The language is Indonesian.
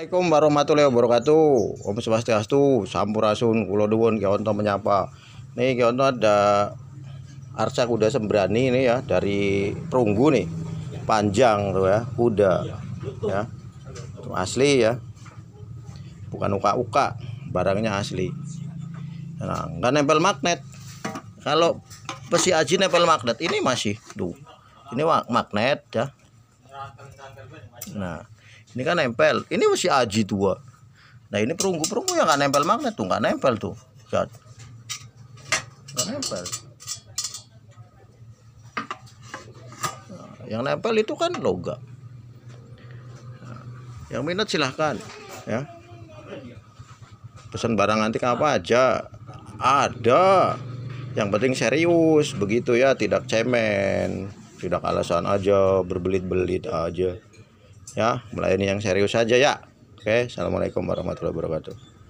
Assalamualaikum warahmatullahi wabarakatuh. Om Swastiastu, Sampurasun, Kulo Nuwun, Kionto menyapa. Nih Kionto ada arca kuda sembrani ini ya dari perunggu nih. Panjang tuh ya, kuda. Ya. asli ya. Bukan uka-uka, barangnya asli. Nah, nggak nempel magnet. Kalau besi aji nempel magnet, ini masih tuh. Ini magnet ya. Nah, ini kan nempel ini masih aji tua nah ini perunggu perunggu yang nggak nempel magnet tuh nggak nempel tuh lihat nggak nempel nah, yang nempel itu kan logam nah, yang minat silahkan ya pesan barang nanti apa aja ada yang penting serius begitu ya tidak cemen tidak alasan aja berbelit-belit aja ya melayani yang serius saja ya oke assalamualaikum warahmatullahi wabarakatuh